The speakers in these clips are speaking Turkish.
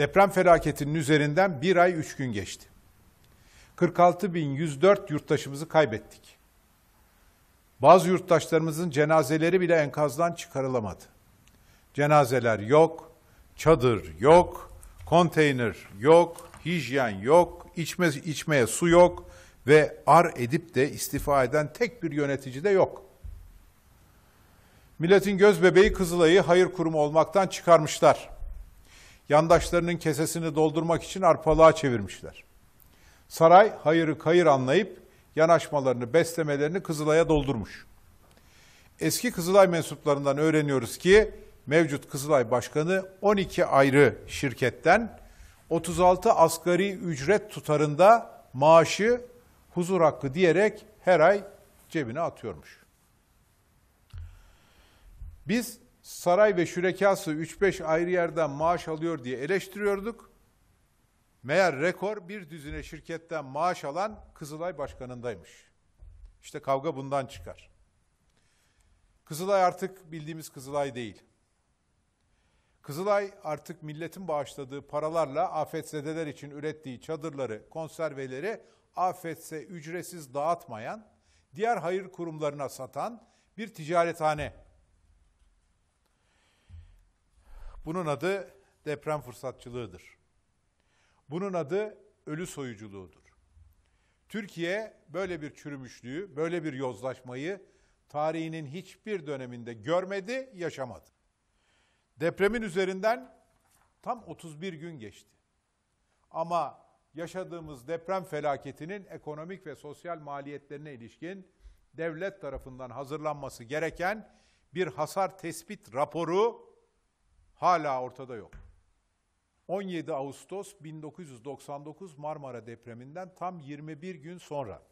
Deprem felaketinin üzerinden bir ay üç gün geçti. 46.104 yurttaşımızı kaybettik. Bazı yurttaşlarımızın cenazeleri bile enkazdan çıkarılamadı. Cenazeler yok, çadır yok, konteyner yok, hijyen yok, içme, içmeye su yok ve ar edip de istifa eden tek bir yönetici de yok. Milletin göz bebeği Kızılay'ı hayır kurumu olmaktan çıkarmışlar yandaşlarının kesesini doldurmak için arpalığa çevirmişler. Saray hayırı kayır anlayıp yanaşmalarını, beslemelerini Kızılay'a doldurmuş. Eski Kızılay mensuplarından öğreniyoruz ki mevcut Kızılay Başkanı 12 ayrı şirketten 36 asgari ücret tutarında maaşı huzur hakkı diyerek her ay cebine atıyormuş. Biz saray ve şürekası 3-5 ayrı yerden maaş alıyor diye eleştiriyorduk. Meğer rekor bir düzine şirketten maaş alan Kızılay Başkanı'ndaymış. İşte kavga bundan çıkar. Kızılay artık bildiğimiz Kızılay değil. Kızılay artık milletin bağışladığı paralarla afetzedeler için ürettiği çadırları, konserveleri afetse ücretsiz dağıtmayan, diğer hayır kurumlarına satan bir ticarethane Bunun adı deprem fırsatçılığıdır. Bunun adı ölü soyuculuğudur. Türkiye böyle bir çürümüşlüğü, böyle bir yozlaşmayı tarihinin hiçbir döneminde görmedi, yaşamadı. Depremin üzerinden tam 31 gün geçti. Ama yaşadığımız deprem felaketinin ekonomik ve sosyal maliyetlerine ilişkin devlet tarafından hazırlanması gereken bir hasar tespit raporu hala ortada yok. 17 Ağustos 1999 Marmara depreminden tam 21 gün sonra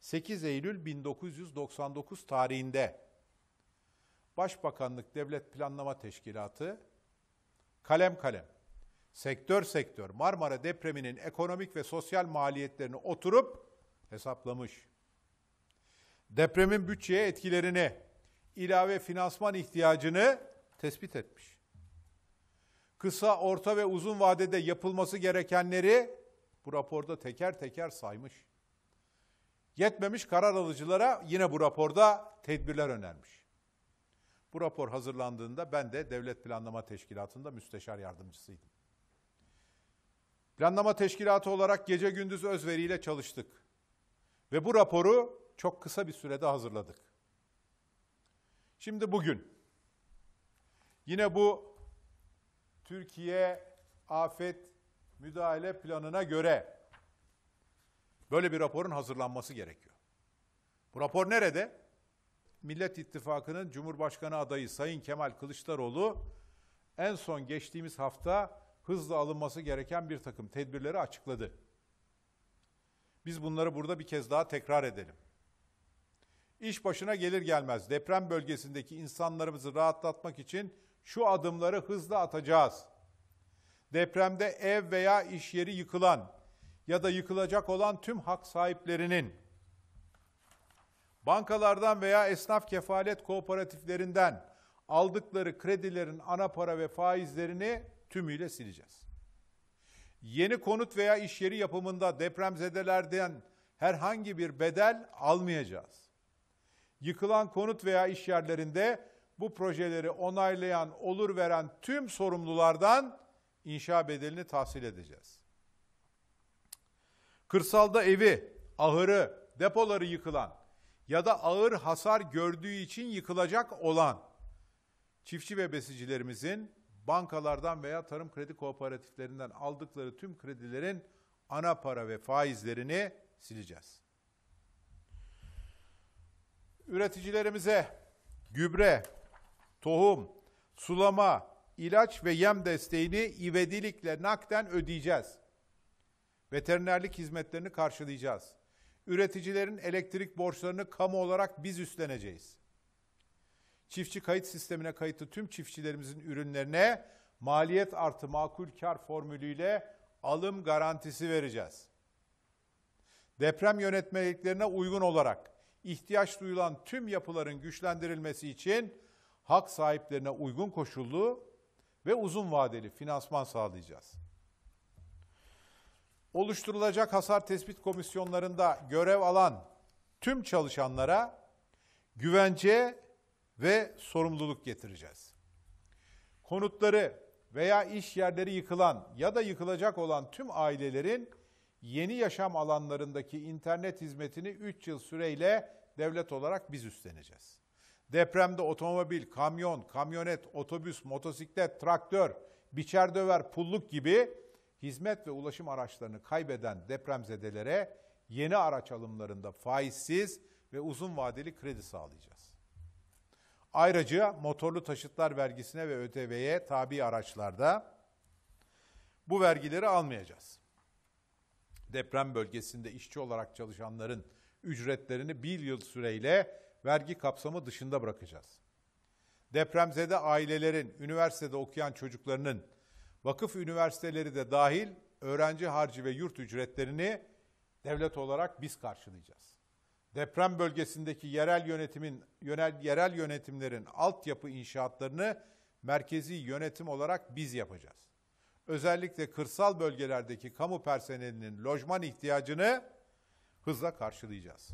8 Eylül 1999 tarihinde Başbakanlık Devlet Planlama Teşkilatı kalem kalem sektör sektör Marmara depreminin ekonomik ve sosyal maliyetlerini oturup hesaplamış. Depremin bütçeye etkilerini, ilave finansman ihtiyacını tespit etmiş kısa, orta ve uzun vadede yapılması gerekenleri bu raporda teker teker saymış. Yetmemiş karar alıcılara yine bu raporda tedbirler önermiş. Bu rapor hazırlandığında ben de Devlet Planlama Teşkilatı'nda müsteşar yardımcısıydım. Planlama Teşkilatı olarak gece gündüz özveriyle çalıştık. Ve bu raporu çok kısa bir sürede hazırladık. Şimdi bugün yine bu Türkiye afet müdahale planına göre böyle bir raporun hazırlanması gerekiyor. Bu rapor nerede? Millet İttifakı'nın Cumhurbaşkanı adayı Sayın Kemal Kılıçdaroğlu en son geçtiğimiz hafta hızla alınması gereken bir takım tedbirleri açıkladı. Biz bunları burada bir kez daha tekrar edelim. İş başına gelir gelmez deprem bölgesindeki insanlarımızı rahatlatmak için şu adımları hızla atacağız. Depremde ev veya iş yeri yıkılan ya da yıkılacak olan tüm hak sahiplerinin bankalardan veya esnaf kefalet kooperatiflerinden aldıkları kredilerin ana para ve faizlerini tümüyle sileceğiz. Yeni konut veya iş yeri yapımında depremzedelerden herhangi bir bedel almayacağız. Yıkılan konut veya iş yerlerinde bu projeleri onaylayan, olur veren tüm sorumlulardan inşa bedelini tahsil edeceğiz. Kırsalda evi, ahırı, depoları yıkılan ya da ağır hasar gördüğü için yıkılacak olan çiftçi ve besicilerimizin bankalardan veya tarım kredi kooperatiflerinden aldıkları tüm kredilerin ana para ve faizlerini sileceğiz. Üreticilerimize gübre, tohum, sulama, ilaç ve yem desteğini ivedilikle nakden ödeyeceğiz. Veterinerlik hizmetlerini karşılayacağız. Üreticilerin elektrik borçlarını kamu olarak biz üstleneceğiz. Çiftçi kayıt sistemine kayıtlı tüm çiftçilerimizin ürünlerine maliyet artı makul kar formülüyle alım garantisi vereceğiz. Deprem yönetmeliklerine uygun olarak ihtiyaç duyulan tüm yapıların güçlendirilmesi için hak sahiplerine uygun koşullu ve uzun vadeli finansman sağlayacağız. Oluşturulacak hasar tespit komisyonlarında görev alan tüm çalışanlara güvence ve sorumluluk getireceğiz. Konutları veya iş yerleri yıkılan ya da yıkılacak olan tüm ailelerin yeni yaşam alanlarındaki internet hizmetini 3 yıl süreyle devlet olarak biz üstleneceğiz. Depremde otomobil, kamyon, kamyonet, otobüs, motosiklet, traktör, biçer döver, pulluk gibi hizmet ve ulaşım araçlarını kaybeden depremzedelere yeni araç alımlarında faizsiz ve uzun vadeli kredi sağlayacağız. Ayrıca motorlu taşıtlar vergisine ve ÖTV'ye tabi araçlarda bu vergileri almayacağız. Deprem bölgesinde işçi olarak çalışanların ücretlerini bir yıl süreyle vergi kapsamı dışında bırakacağız. Depremzede ailelerin, üniversitede okuyan çocuklarının, vakıf üniversiteleri de dahil öğrenci harcı ve yurt ücretlerini devlet olarak biz karşılayacağız. Deprem bölgesindeki yerel yönetimin yönel, yerel yönetimlerin altyapı inşaatlarını merkezi yönetim olarak biz yapacağız. Özellikle kırsal bölgelerdeki kamu personelinin lojman ihtiyacını hızla karşılayacağız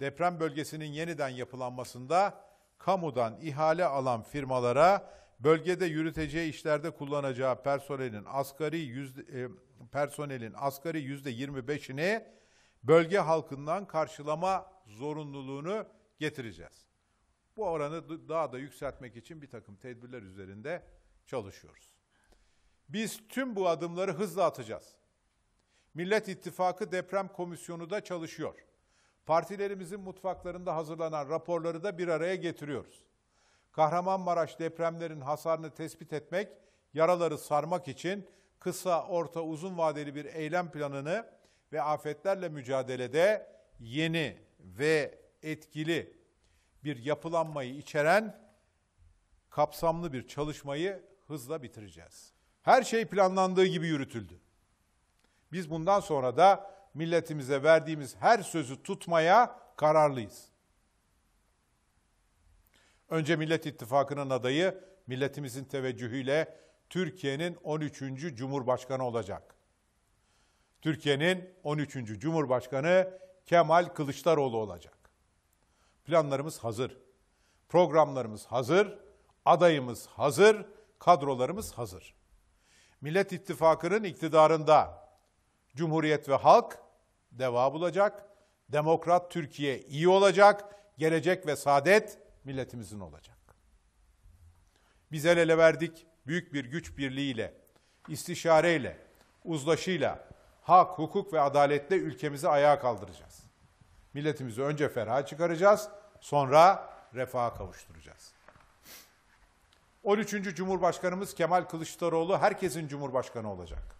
deprem bölgesinin yeniden yapılanmasında kamudan ihale alan firmalara bölgede yürüteceği işlerde kullanacağı personelin asgari yüzde, e, personelin asgari yüzde 25'ini bölge halkından karşılama zorunluluğunu getireceğiz. Bu oranı daha da yükseltmek için bir takım tedbirler üzerinde çalışıyoruz. Biz tüm bu adımları hızla atacağız. Millet İttifakı Deprem Komisyonu da çalışıyor. Partilerimizin mutfaklarında hazırlanan raporları da bir araya getiriyoruz. Kahramanmaraş depremlerin hasarını tespit etmek, yaraları sarmak için kısa, orta, uzun vadeli bir eylem planını ve afetlerle mücadelede yeni ve etkili bir yapılanmayı içeren kapsamlı bir çalışmayı hızla bitireceğiz. Her şey planlandığı gibi yürütüldü. Biz bundan sonra da milletimize verdiğimiz her sözü tutmaya kararlıyız. Önce Millet İttifakı'nın adayı milletimizin teveccühüyle Türkiye'nin 13. Cumhurbaşkanı olacak. Türkiye'nin 13. Cumhurbaşkanı Kemal Kılıçdaroğlu olacak. Planlarımız hazır. Programlarımız hazır. Adayımız hazır. Kadrolarımız hazır. Millet İttifakı'nın iktidarında Cumhuriyet ve Halk deva bulacak. Demokrat Türkiye iyi olacak. Gelecek ve saadet milletimizin olacak. Biz el ele verdik büyük bir güç birliğiyle, istişareyle, uzlaşıyla, hak, hukuk ve adaletle ülkemizi ayağa kaldıracağız. Milletimizi önce feraha çıkaracağız, sonra refaha kavuşturacağız. 13. Cumhurbaşkanımız Kemal Kılıçdaroğlu herkesin cumhurbaşkanı olacak.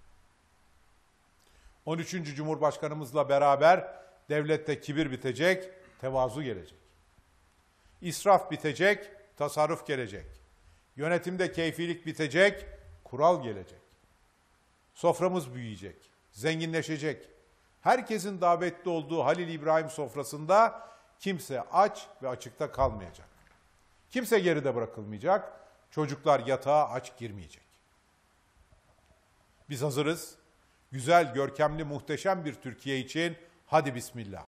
13. Cumhurbaşkanımızla beraber devlette kibir bitecek, tevazu gelecek. İsraf bitecek, tasarruf gelecek. Yönetimde keyfilik bitecek, kural gelecek. Soframız büyüyecek, zenginleşecek. Herkesin davetli olduğu Halil İbrahim sofrasında kimse aç ve açıkta kalmayacak. Kimse geride bırakılmayacak. Çocuklar yatağa aç girmeyecek. Biz hazırız güzel, görkemli, muhteşem bir Türkiye için hadi bismillah.